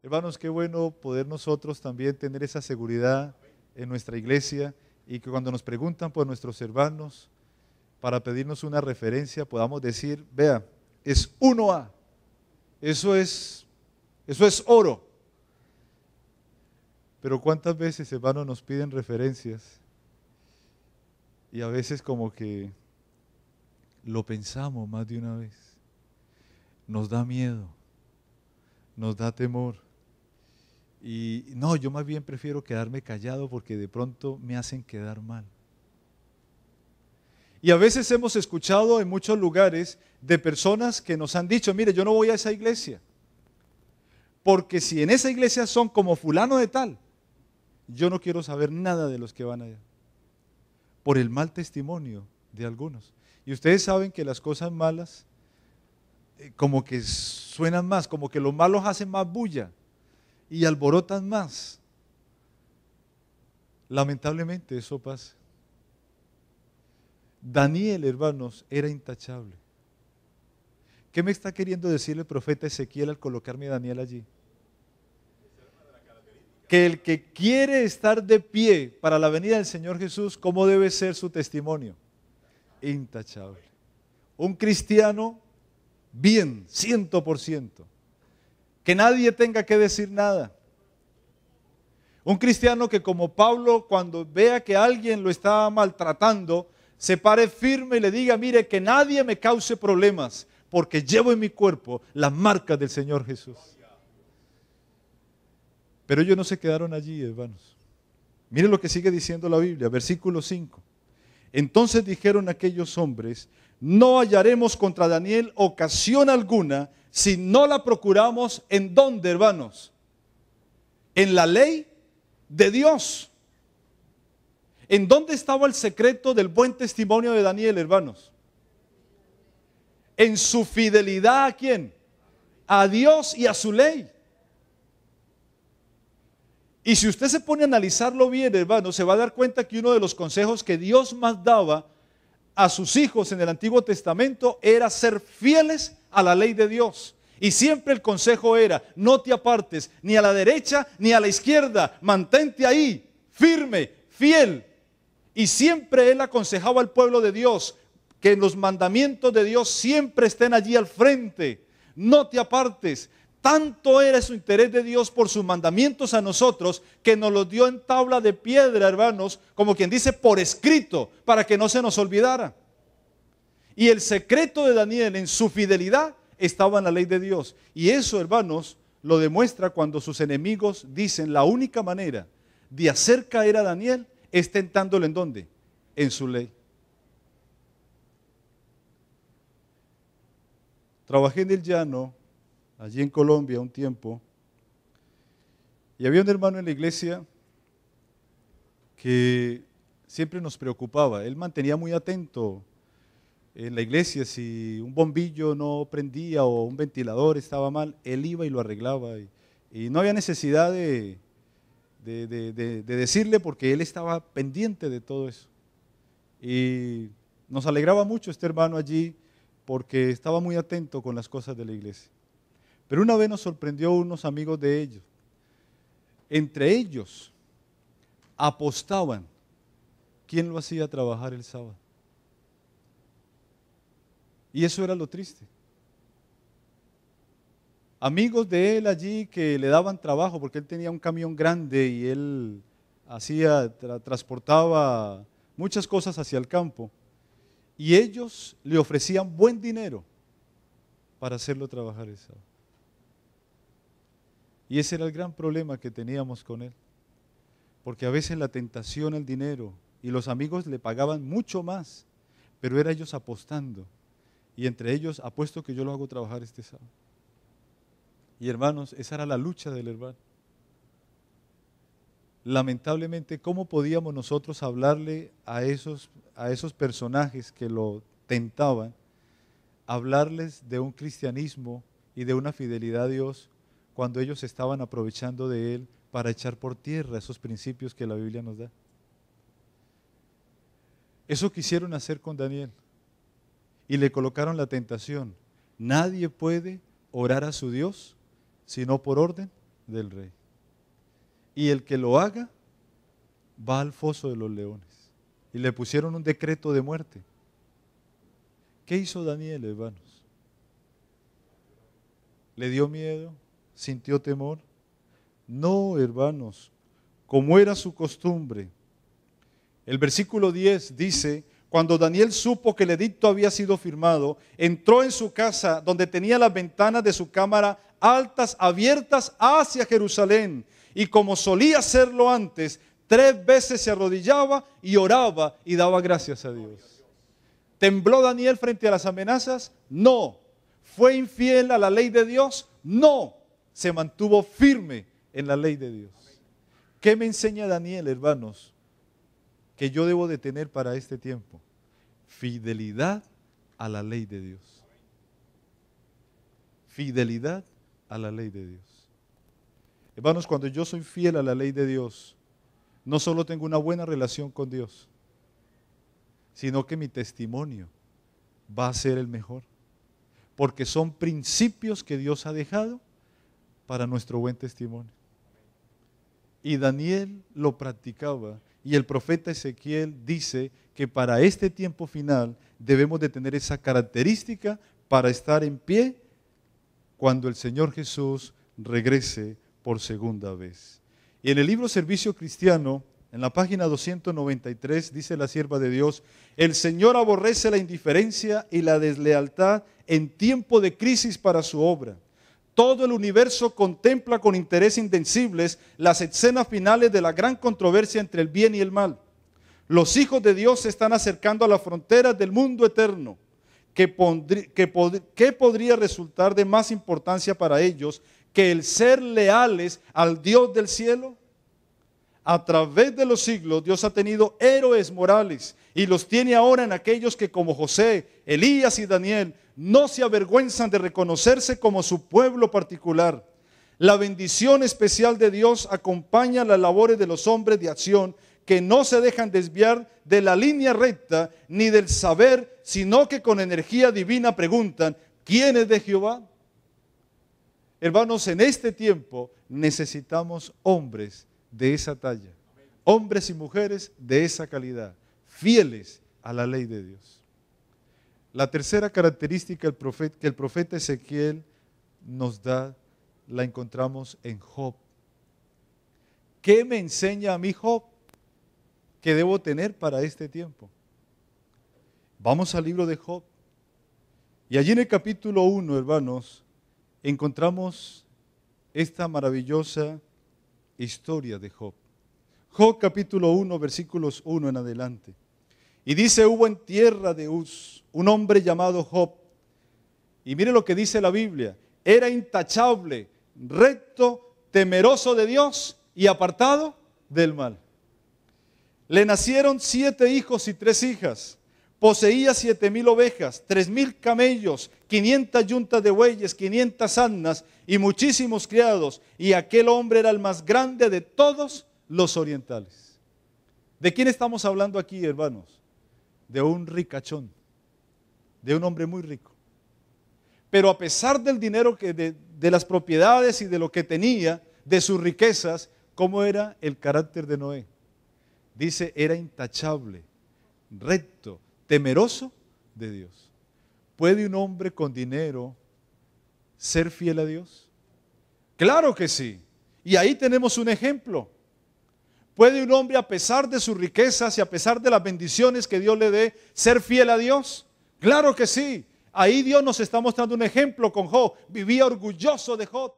Hermanos, qué bueno poder nosotros también tener esa seguridad en nuestra iglesia y que cuando nos preguntan por nuestros hermanos, para pedirnos una referencia, podamos decir, vea, es uno a eso es, eso es oro. Pero cuántas veces, hermanos, nos piden referencias y a veces como que lo pensamos más de una vez. Nos da miedo, nos da temor y no, yo más bien prefiero quedarme callado porque de pronto me hacen quedar mal. Y a veces hemos escuchado en muchos lugares de personas que nos han dicho, mire, yo no voy a esa iglesia. Porque si en esa iglesia son como fulano de tal, yo no quiero saber nada de los que van allá. Por el mal testimonio de algunos. Y ustedes saben que las cosas malas eh, como que suenan más, como que los malos hacen más bulla y alborotan más. Lamentablemente eso pasa. Daniel, hermanos, era intachable. ¿Qué me está queriendo decir el profeta Ezequiel al colocarme a Daniel allí? Que el que quiere estar de pie para la venida del Señor Jesús, ¿cómo debe ser su testimonio? Intachable. Un cristiano bien, ciento por ciento que nadie tenga que decir nada. Un cristiano que como Pablo, cuando vea que alguien lo está maltratando, se pare firme y le diga, mire, que nadie me cause problemas, porque llevo en mi cuerpo las marcas del Señor Jesús. Pero ellos no se quedaron allí, hermanos. Mire lo que sigue diciendo la Biblia, versículo 5. Entonces dijeron aquellos hombres, no hallaremos contra Daniel ocasión alguna si no la procuramos, ¿en dónde, hermanos? En la ley de Dios. ¿En dónde estaba el secreto del buen testimonio de Daniel, hermanos? En su fidelidad a quién? A Dios y a su ley. Y si usted se pone a analizarlo bien, hermanos se va a dar cuenta que uno de los consejos que Dios más daba a sus hijos en el Antiguo Testamento era ser fieles a la ley de Dios. Y siempre el consejo era, no te apartes ni a la derecha ni a la izquierda, mantente ahí, firme, fiel. Y siempre él aconsejaba al pueblo de Dios que los mandamientos de Dios siempre estén allí al frente, no te apartes. Tanto era su interés de Dios por sus mandamientos a nosotros que nos los dio en tabla de piedra, hermanos, como quien dice, por escrito, para que no se nos olvidara. Y el secreto de Daniel en su fidelidad estaba en la ley de Dios. Y eso, hermanos, lo demuestra cuando sus enemigos dicen la única manera de hacer caer a Daniel es tentándolo en dónde? En su ley. Trabajé en el llano, allí en Colombia, un tiempo, y había un hermano en la iglesia que siempre nos preocupaba. Él mantenía muy atento en la iglesia, si un bombillo no prendía o un ventilador estaba mal, él iba y lo arreglaba. Y, no había necesidad de, de, decirle porque él estaba pendiente de todo eso. Y nos alegraba mucho este hermano allí porque estaba muy atento con las cosas de la iglesia. Pero una vez nos sorprendió unos amigos de ellos. Entre ellos apostaban quién lo hacía trabajar el sábado. Y eso era lo triste. Amigos de él allí que le daban trabajo porque él tenía un camión grande y él hacía, transportaba muchas cosas hacia el campo. Y ellos le ofrecían buen dinero para hacerlo trabajar eso. Y ese era el gran problema que teníamos con él. Porque a veces la tentación el dinero y los amigos le pagaban mucho más, pero era ellos apostando y entre ellos, apuesto que yo lo hago trabajar este sábado. Y hermanos, esa era la lucha del hermano. Lamentablemente, ¿cómo podíamos nosotros hablarle a esos, a esos personajes que lo tentaban, hablarles de un cristianismo y de una fidelidad a Dios cuando ellos estaban aprovechando de Él para echar por tierra esos principios que la Biblia nos da? Eso quisieron hacer con Daniel y le colocaron la tentación. Nadie puede orar a su Dios sino por orden del rey. Y el que lo haga va al foso de los leones. Y le pusieron un decreto de muerte. ¿Qué hizo Daniel, hermanos? ¿Le dio miedo? ¿Sintió temor? No, hermanos, como era su costumbre. El versículo 10 dice, cuando Daniel supo que el edicto había sido firmado, entró en su casa donde tenía las ventanas de su cámara altas abiertas hacia Jerusalén. Y como solía hacerlo antes, tres veces se arrodillaba y oraba y daba gracias a Dios. ¿Tembló Daniel frente a las amenazas? No. ¿Fue infiel a la ley de Dios? No. Se mantuvo firme en la ley de Dios. ¿Qué me enseña Daniel, hermanos? que yo debo de tener para este tiempo? Fidelidad a la ley de Dios. Fidelidad a la ley de Dios. Hermanos, cuando yo soy fiel a la ley de Dios, no solo tengo una buena relación con Dios, sino que mi testimonio va a ser el mejor. Porque son principios que Dios ha dejado para nuestro buen testimonio. Y Daniel lo practicaba y el profeta Ezequiel dice que para este tiempo final debemos de tener esa característica para estar en pie cuando el Señor Jesús regrese por segunda vez. Y en el libro Servicio Cristiano, en la página 293, dice la sierva de Dios, el Señor aborrece la indiferencia y la deslealtad en tiempo de crisis para su obra todo el universo contempla con interés invencibles las escenas finales de la gran controversia entre el bien y el mal. Los hijos de Dios se están acercando a las fronteras del mundo eterno. ¿Qué podría resultar de más importancia para ellos que el ser leales al Dios del cielo? a través de los siglos Dios ha tenido héroes morales y los tiene ahora en aquellos que como José, Elías y Daniel no se avergüenzan de reconocerse como su pueblo particular. La bendición especial de Dios acompaña las labores de los hombres de acción que no se dejan desviar de la línea recta ni del saber, sino que con energía divina preguntan, ¿quién es de Jehová? Hermanos, en este tiempo necesitamos hombres de esa talla, hombres y mujeres de esa calidad, fieles a la ley de Dios. La tercera característica que el profeta Ezequiel nos da la encontramos en Job. ¿Qué me enseña a mí Job que debo tener para este tiempo? Vamos al libro de Job. Y allí en el capítulo 1, hermanos, encontramos esta maravillosa historia de Job. Job capítulo 1, versículos 1 en adelante. Y dice, hubo en tierra de Uz un hombre llamado Job. Y mire lo que dice la Biblia. Era intachable, recto, temeroso de Dios y apartado del mal. Le nacieron siete hijos y tres hijas. Poseía siete mil ovejas, tres mil camellos, 500 yuntas de bueyes, 500 annas y muchísimos criados. Y aquel hombre era el más grande de todos los orientales. ¿De quién estamos hablando aquí, hermanos? De un ricachón, de un hombre muy rico. Pero a pesar del dinero, que de las propiedades y de lo que tenía, de sus riquezas, ¿cómo era el carácter de Noé? Dice, era intachable, recto, temeroso de Dios. ¿Puede un hombre con dinero ser fiel a Dios? Claro que sí. Y ahí tenemos un ejemplo. ¿Puede un hombre, a pesar de sus riquezas y a pesar de las bendiciones que Dios le dé, ser fiel a Dios? Claro que sí. Ahí Dios nos está mostrando un ejemplo con Job. Vivía orgulloso de Job.